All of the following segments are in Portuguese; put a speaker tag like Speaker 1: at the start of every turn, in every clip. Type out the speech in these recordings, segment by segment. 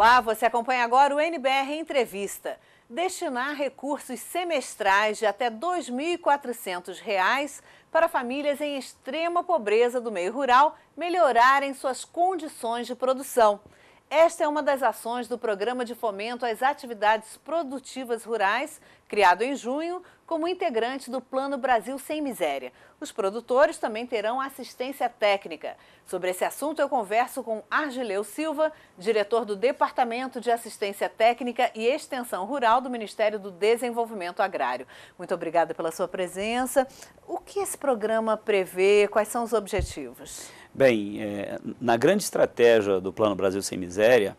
Speaker 1: Olá, você acompanha agora o NBR Entrevista. Destinar recursos semestrais de até R$ 2.400 para famílias em extrema pobreza do meio rural melhorarem suas condições de produção. Esta é uma das ações do Programa de Fomento às Atividades Produtivas Rurais, criado em junho como integrante do Plano Brasil Sem Miséria. Os produtores também terão assistência técnica. Sobre esse assunto, eu converso com Argileu Silva, diretor do Departamento de Assistência Técnica e Extensão Rural do Ministério do Desenvolvimento Agrário. Muito obrigada pela sua presença. O que esse programa prevê? Quais são os objetivos?
Speaker 2: Bem, é, na grande estratégia do Plano Brasil Sem Miséria,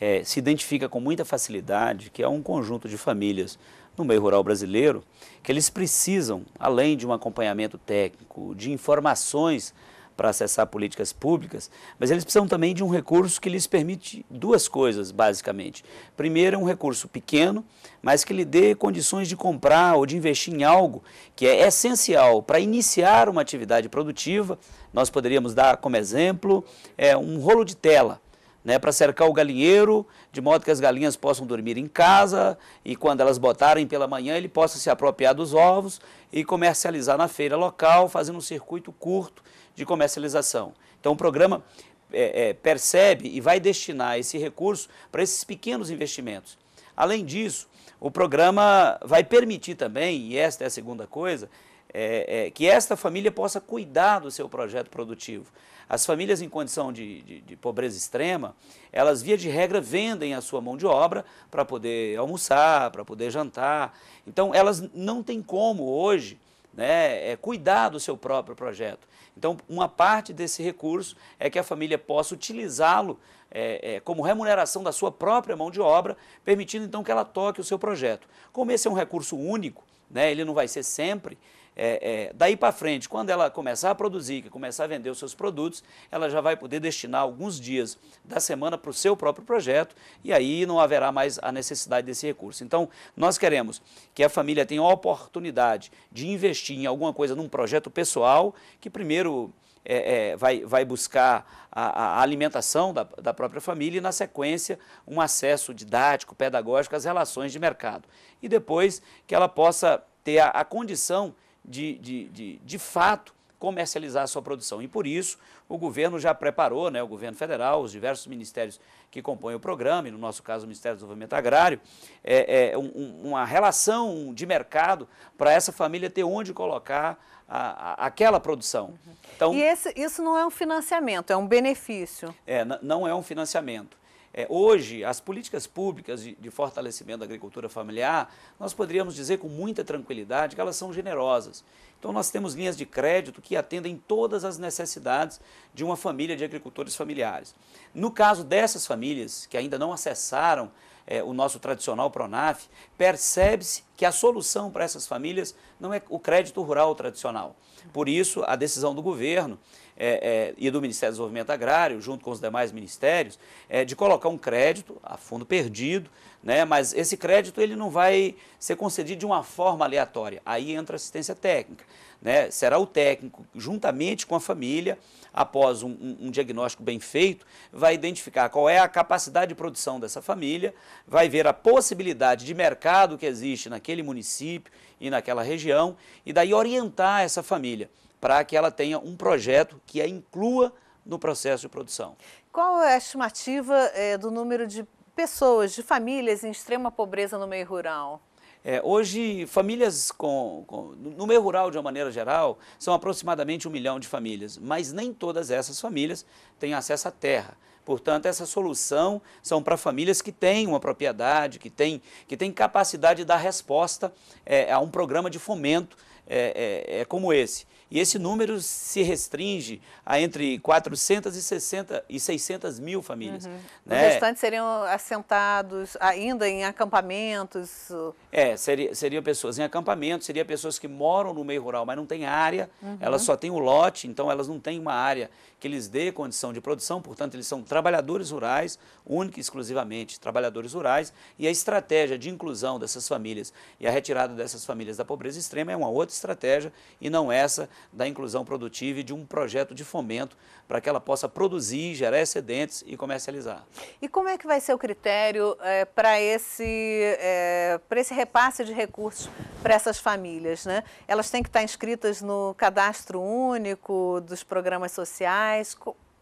Speaker 2: é, se identifica com muita facilidade que é um conjunto de famílias no meio rural brasileiro que eles precisam, além de um acompanhamento técnico, de informações para acessar políticas públicas, mas eles precisam também de um recurso que lhes permite duas coisas, basicamente. Primeiro, é um recurso pequeno, mas que lhe dê condições de comprar ou de investir em algo que é essencial para iniciar uma atividade produtiva. Nós poderíamos dar como exemplo é, um rolo de tela né, para cercar o galinheiro, de modo que as galinhas possam dormir em casa e quando elas botarem pela manhã ele possa se apropriar dos ovos e comercializar na feira local, fazendo um circuito curto de comercialização. Então o programa é, é, percebe e vai destinar esse recurso para esses pequenos investimentos. Além disso, o programa vai permitir também, e esta é a segunda coisa, é, é que esta família possa cuidar do seu projeto produtivo. As famílias em condição de, de, de pobreza extrema, elas, via de regra, vendem a sua mão de obra para poder almoçar, para poder jantar. Então, elas não têm como hoje né, é, cuidar do seu próprio projeto. Então, uma parte desse recurso é que a família possa utilizá-lo é, é, como remuneração da sua própria mão de obra, permitindo então que ela toque o seu projeto. Como esse é um recurso único, né, ele não vai ser sempre, é, é, daí para frente, quando ela começar a produzir, que começar a vender os seus produtos, ela já vai poder destinar alguns dias da semana para o seu próprio projeto e aí não haverá mais a necessidade desse recurso. Então, nós queremos que a família tenha a oportunidade de investir em alguma coisa, num projeto pessoal, que primeiro é, é, vai, vai buscar a, a alimentação da, da, própria família e, na sequência, um acesso didático, pedagógico às relações de mercado. E depois que ela possa ter a, a condição de, de, de, de fato, comercializar a sua produção. E por isso, o governo já preparou, né, o governo federal, os diversos ministérios que compõem o programa, e no nosso caso o Ministério do Desenvolvimento Agrário, é, é um, uma relação de mercado para essa família ter onde colocar a, a, aquela produção. Uhum. Então, e
Speaker 1: esse, isso não é um financiamento, é um benefício.
Speaker 2: É, não é um financiamento. É, hoje, as políticas públicas de, de, fortalecimento da agricultura familiar, nós poderíamos dizer com muita tranquilidade que elas são generosas. Então, nós temos linhas de crédito que atendem todas as necessidades de uma família de agricultores familiares. No caso dessas famílias que ainda não acessaram é, o nosso tradicional PRONAF, percebe-se que a solução para essas famílias não é o crédito rural tradicional. Por isso, a decisão do governo é, é, e do Ministério do Desenvolvimento Agrário, junto com os demais ministérios, é, de colocar um crédito a fundo perdido, né, mas esse crédito ele não vai ser concedido de uma forma aleatória. Aí entra assistência técnica. Né? Será o técnico, juntamente com a família, após um, um, um, diagnóstico bem feito, vai identificar qual é a capacidade de produção dessa família, vai ver a possibilidade de mercado que existe naquele município e naquela região, e daí orientar essa família para que ela tenha um projeto que a inclua no processo de produção.
Speaker 1: Qual é a estimativa é, do número de pessoas, de famílias em extrema pobreza no meio rural?
Speaker 2: É, hoje, famílias com, com, no meio rural, de uma maneira geral, são aproximadamente um milhão de famílias, mas nem todas essas famílias têm acesso à terra. Portanto, essa solução são para famílias que têm uma propriedade, que têm, que tem capacidade de dar resposta é, a um programa de fomento é, é, é como esse. E esse número se restringe a entre 460 e 600 mil famílias. Uhum. Né? Os restantes
Speaker 1: seriam assentados ainda em acampamentos?
Speaker 2: É, seria, seriam pessoas em acampamento, seriam pessoas que moram no meio rural, mas não têm área, uhum. elas só têm o lote, então elas não têm uma área que lhes dê condição de produção, portanto, eles são trabalhadores rurais, única e exclusivamente trabalhadores rurais, e a estratégia de inclusão dessas famílias e a retirada dessas famílias da pobreza extrema é uma outra estratégia e não essa da inclusão produtiva e de um projeto de fomento para que ela possa produzir, gerar excedentes e comercializar.
Speaker 1: E como é que vai ser o critério é, para esse, é, esse repasse de recursos para essas famílias? Né? Elas têm que estar inscritas no cadastro único dos programas sociais? mais?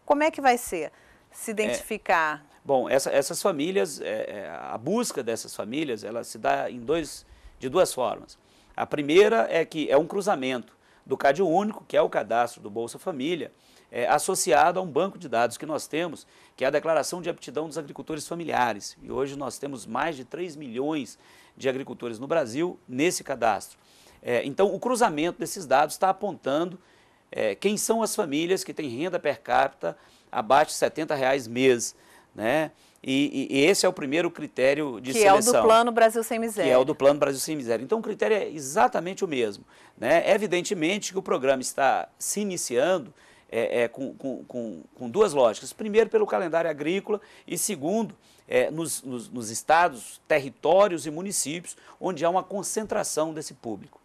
Speaker 1: Como é que vai ser se identificar?
Speaker 2: É, bom, essa, essas famílias, é, é, a busca dessas famílias, ela se dá em dois, de duas formas. A primeira é que é um cruzamento do CAD único, que é o cadastro do Bolsa Família, é, associado a um banco de dados que nós temos, que é a Declaração de Aptidão dos Agricultores Familiares. E hoje nós temos mais de 3 milhões de agricultores no Brasil nesse cadastro. É, então, o cruzamento desses dados está apontando é, quem são as famílias que têm renda per capita abaixo de 70 reais mês, né? E, e, e esse é o primeiro critério de que seleção. Que é o do Plano
Speaker 1: Brasil Sem Miséria. Que é o do
Speaker 2: Plano Brasil Sem Miséria. Então, o critério é exatamente o mesmo. Né? Evidentemente que o programa está se iniciando é, é, com, com, com, duas lógicas. Primeiro, pelo calendário agrícola e segundo, é, nos, nos, nos estados, territórios e municípios onde há uma concentração desse público.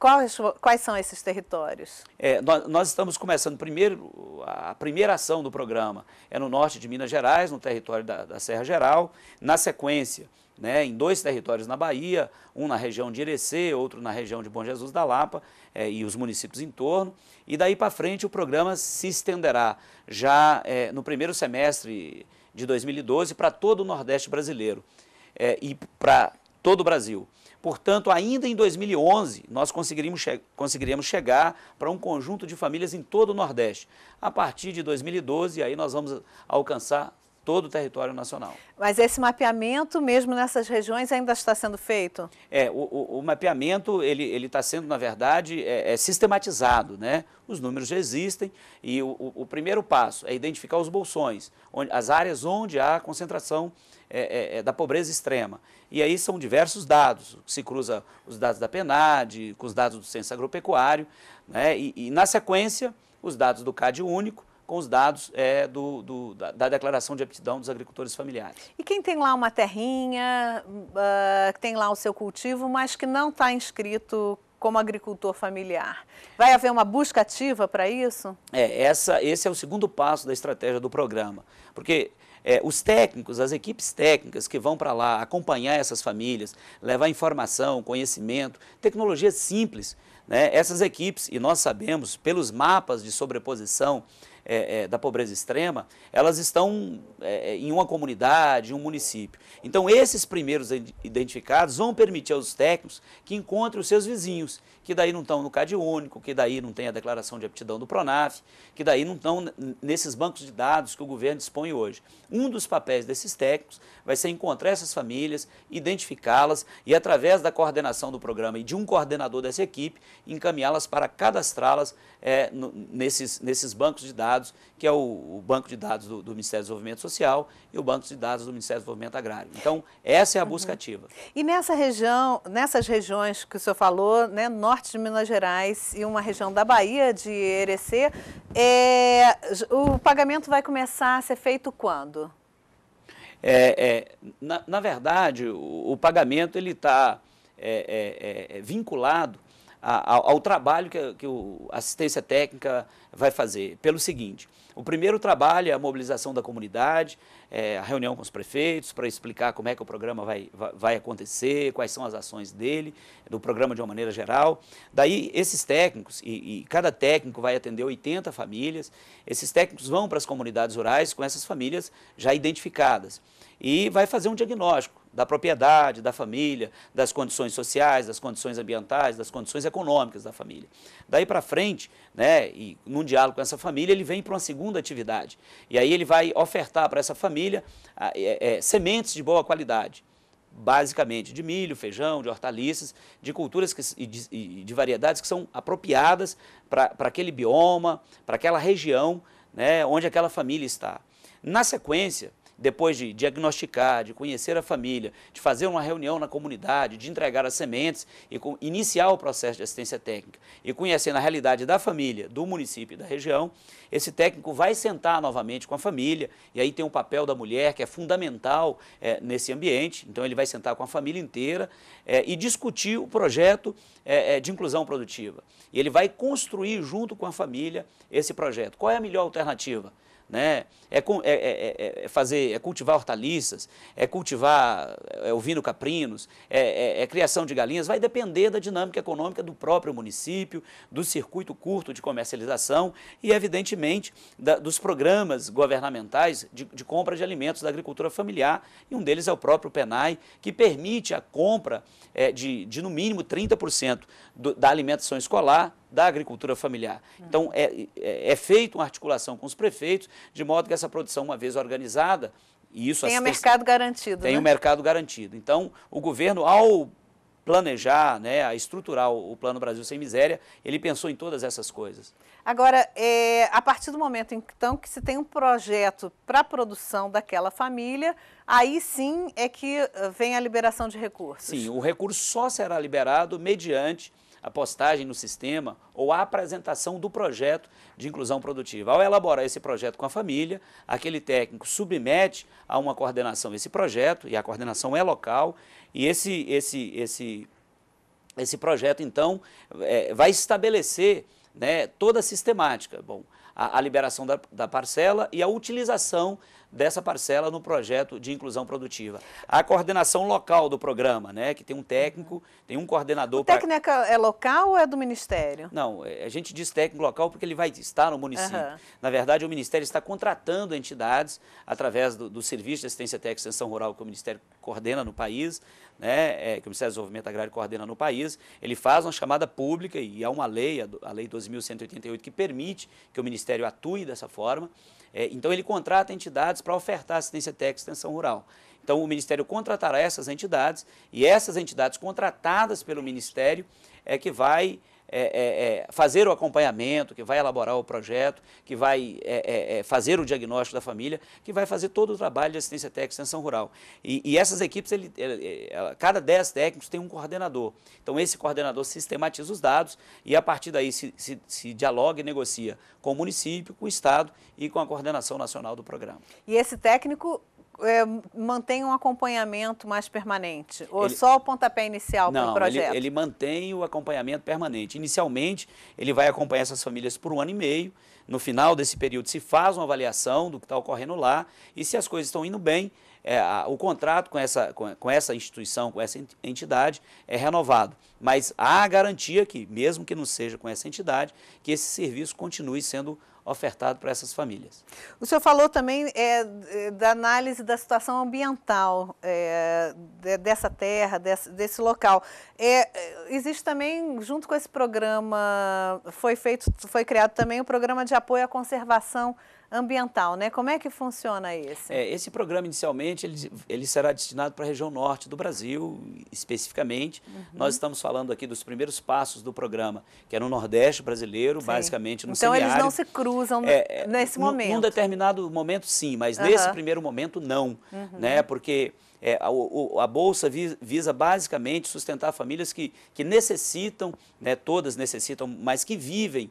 Speaker 1: Quais, é quais são esses territórios?
Speaker 2: É, nós, nós, estamos começando primeiro, a primeira ação do programa é no norte de Minas Gerais, no território da, da Serra Geral, na sequência. Né, em dois territórios na Bahia, um na região de Irecê, outro na região de Bom Jesus da Lapa é, e os municípios em torno. E daí para frente o programa se estenderá já é, no primeiro semestre de 2012 para todo o Nordeste brasileiro e para todo o Brasil. Portanto, ainda em 2011, nós conseguiríamos, che conseguiríamos chegar para um conjunto de famílias em todo o Nordeste. A partir de 2012, aí nós vamos alcançar todo o território nacional.
Speaker 1: Mas esse mapeamento, mesmo nessas regiões, ainda está sendo feito?
Speaker 2: É, o, o, o mapeamento, ele está ele tá sendo, na verdade, é, é, sistematizado, né? Os números já existem e o, o, primeiro passo é identificar os bolsões, onde, as áreas onde há concentração é, é, é, da pobreza extrema. E aí são diversos dados, se cruza os dados da PNAD com os dados do Censo Agropecuário, né? e, e na sequência os dados do CAD Único, com os dados é, do, do, da, da, declaração de aptidão dos agricultores familiares.
Speaker 1: E quem tem lá uma terrinha, uh, tem lá o seu cultivo, mas que não está inscrito como agricultor familiar, vai haver uma busca ativa para isso?
Speaker 2: É, essa, esse é o segundo passo da estratégia do programa, porque é, os técnicos, as equipes técnicas que vão para lá acompanhar essas famílias, levar informação, conhecimento, tecnologia simples. Né? Essas equipes, e nós sabemos pelos mapas de sobreposição é, é, da pobreza extrema, elas estão é, é, em uma comunidade, em um município. Então, esses primeiros identificados vão permitir aos técnicos que encontrem os seus vizinhos, que daí não estão no CAD único, que daí não tem a declaração de aptidão do PRONAF, que daí não estão nesses bancos de dados que o governo dispõe hoje. Um dos papéis desses técnicos vai ser encontrar essas famílias, identificá-las e, através da coordenação do programa e de um coordenador dessa equipe, encaminhá-las para cadastrá-las é, nesses, nesses bancos de dados dados, que é o, o banco de dados do, do, Ministério do Desenvolvimento Social e o banco de dados do Ministério do Desenvolvimento Agrário. Então, essa é a busca uhum. ativa.
Speaker 1: E nessa região, nessas regiões que o senhor falou, né, norte de Minas Gerais e uma região da Bahia de Erecê, é, o pagamento vai começar a ser feito quando?
Speaker 2: É, é, na, na, verdade, o, o, pagamento ele está é, é, é, é, vinculado ao, ao, trabalho que, que a assistência técnica vai fazer. Pelo seguinte, o primeiro trabalho é a mobilização da comunidade, é, a reunião com os prefeitos para explicar como é que o programa vai, vai, vai acontecer, quais são as ações dele, do programa de uma maneira geral. Daí, esses técnicos, e, e cada técnico vai atender 80 famílias, esses técnicos vão para as comunidades rurais com essas famílias já identificadas e vai fazer um diagnóstico da propriedade, da família, das condições sociais, das condições ambientais, das condições econômicas da família. Daí para frente, né, e num diálogo com essa família, ele vem para uma segunda atividade. E aí ele vai ofertar para essa família é, é, sementes de boa qualidade, basicamente de milho, feijão, de hortaliças, de culturas que, e, de, e de variedades que são apropriadas para aquele bioma, para aquela região né, onde aquela família está. Na sequência, depois de diagnosticar, de conhecer a família, de fazer uma reunião na comunidade, de entregar as sementes e iniciar o processo de assistência técnica e conhecendo a realidade da família, do município e da região, esse técnico vai sentar novamente com a família e aí tem o papel da mulher que é fundamental é, nesse ambiente, então ele vai sentar com a família inteira é, e discutir o projeto é, de inclusão produtiva. E ele vai construir junto com a família esse projeto. Qual é a melhor alternativa? né? É é é, é, é, é, fazer, é cultivar hortaliças, é cultivar é, ovino caprinos, é, é, criação de galinhas, vai depender da dinâmica econômica do próprio município, do circuito curto de comercialização e, evidentemente, da, dos programas governamentais de, de compra de alimentos da agricultura familiar, e um deles é o próprio PENAI, que permite a compra de, de, no mínimo 30% do, da alimentação escolar da agricultura familiar. Hum. Então, é, é, é feita uma articulação com os prefeitos, de modo que essa produção, uma vez organizada, e isso tem o mercado
Speaker 1: garantido. Tem né? o né? um mercado
Speaker 2: garantido. Então, o governo, ao planejar, né, a estruturar o Plano Brasil Sem Miséria, ele pensou em todas essas coisas.
Speaker 1: Agora, é, a partir do momento, então, que se tem um projeto para a produção daquela família, aí sim é que eh, vem a liberação de recursos.
Speaker 2: Sim, o recurso só será liberado mediante a postagem no sistema ou a apresentação do projeto de inclusão produtiva. Ao elaborar esse projeto com a família, aquele técnico submete a uma coordenação esse projeto, e a coordenação é local, e esse, esse, esse, esse projeto, então, é, vai estabelecer né, toda a sistemática. Bom, a, a liberação da, da, parcela e a utilização dessa parcela no projeto de inclusão produtiva. A coordenação local do programa, né, que tem um técnico, tem um coordenador... O técnico
Speaker 1: pra... É, é local ou é do Ministério?
Speaker 2: Não, é, a gente diz técnico local porque ele vai estar no município. Uhum. Na verdade, o Ministério está contratando entidades através do, do Serviço de Assistência Técnica e Extensão Rural que o Ministério coordena no país, né, é, que o Ministério do Desenvolvimento Agrário coordena no país, ele faz uma chamada pública e há uma lei, a, Lei 12.188, que permite que o Ministério atue dessa forma. É, então, ele contrata entidades para ofertar assistência técnica e extensão rural. Então, o Ministério contratará essas entidades e essas entidades contratadas pelo Ministério é que vai é, é, é, fazer o acompanhamento, que vai elaborar o projeto, que vai é, é, é, fazer o diagnóstico da família, que vai fazer todo o trabalho de assistência técnica e extensão rural. E, e essas equipes, ele, ele, cada 10 técnicos tem um coordenador. Então, esse coordenador sistematiza os dados e, a partir daí, se, se, se dialoga e negocia com o município, com o Estado e com a coordenação nacional do programa.
Speaker 1: E esse técnico é, mantém um acompanhamento mais permanente? Ou ele, só o pontapé inicial para o projeto? Ele,
Speaker 2: ele mantém o acompanhamento permanente. Inicialmente, ele vai acompanhar essas famílias por um ano e meio. No final desse período, se faz uma avaliação do que está ocorrendo lá e se as coisas estão indo bem, é, a, o contrato com essa, com, com essa instituição, com essa entidade, é renovado. Mas há a garantia que, mesmo que não seja com essa entidade, que esse serviço continue sendo ofertado para essas famílias.
Speaker 1: O senhor falou também é, é da análise da situação ambiental é, dessa terra, desse, desse local. É, é, existe também, junto com esse programa, foi, feito, foi criado também o programa de apoio à conservação ambiental, né? Como é que funciona esse? É,
Speaker 2: esse programa, inicialmente, ele, ele será destinado para a região norte do Brasil, especificamente. Uhum. Nós estamos falando aqui dos primeiros passos do programa, que é no Nordeste brasileiro, sim. basicamente no então, Então, eles não se
Speaker 1: cruzam é, nesse momento? Num
Speaker 2: determinado momento, sim, mas uhum. nesse primeiro momento, não, uhum. né? Porque... É, a, a, Bolsa visa basicamente sustentar famílias que, que necessitam, né, todas necessitam, mas que vivem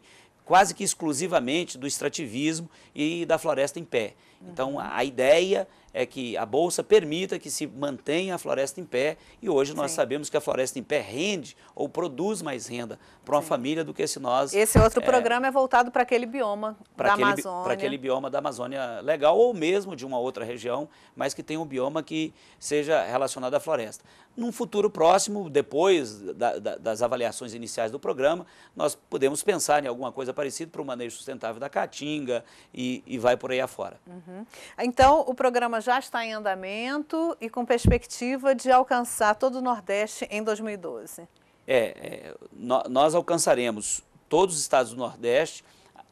Speaker 2: quase que exclusivamente do extrativismo e da floresta em pé. Então, a ideia é que a Bolsa permita que se mantenha a floresta em pé e hoje nós Sim. sabemos que a floresta em pé rende ou produz mais renda para uma Sim. família do que se nós... Esse outro é, programa
Speaker 1: é voltado para aquele bioma da aquele, Amazônia. Para aquele
Speaker 2: bioma da Amazônia legal ou mesmo de uma outra região, mas que tenha um bioma que seja relacionado à floresta. Num futuro próximo, depois da, da, das avaliações iniciais do programa, nós podemos pensar em alguma coisa parecida para o manejo sustentável da caatinga e, e vai por aí afora.
Speaker 1: Uhum. Então, o programa já está em andamento e com perspectiva de alcançar todo o Nordeste em 2012.
Speaker 2: É, é nós alcançaremos todos os estados do Nordeste,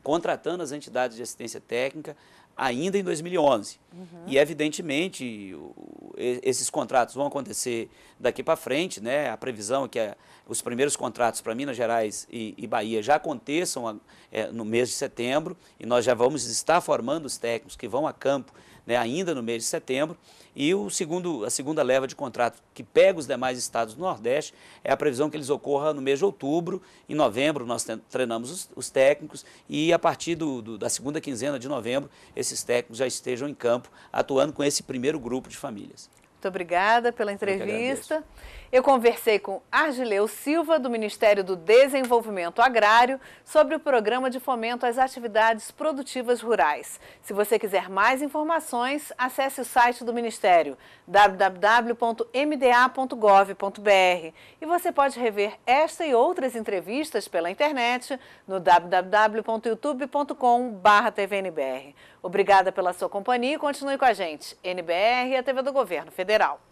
Speaker 2: contratando as entidades de assistência técnica ainda em 2011. Uhum. E, evidentemente, o, esses contratos vão acontecer daqui para frente, né? A previsão é que a, os primeiros contratos para Minas Gerais e, e, Bahia já aconteçam a, é, no mês de setembro e nós já vamos estar formando os técnicos que vão a campo né, ainda no mês de setembro. E o segundo, a segunda leva de contrato que pega os demais estados do Nordeste é a previsão que eles ocorra no mês de outubro. Em novembro, nós treinamos os, os técnicos e a partir do, do, da segunda quinzena de novembro, esses técnicos já estejam em campo atuando com esse primeiro grupo de famílias.
Speaker 1: Muito obrigada pela entrevista. Eu conversei com Argileu Silva, do Ministério do Desenvolvimento Agrário, sobre o programa de fomento às atividades produtivas rurais. Se você quiser mais informações, acesse o site do Ministério, www.mda.gov.br. E você pode rever esta e outras entrevistas pela internet no www.youtube.com.br. Obrigada pela sua companhia e continue com a gente. NBR e a TV do Governo Federal.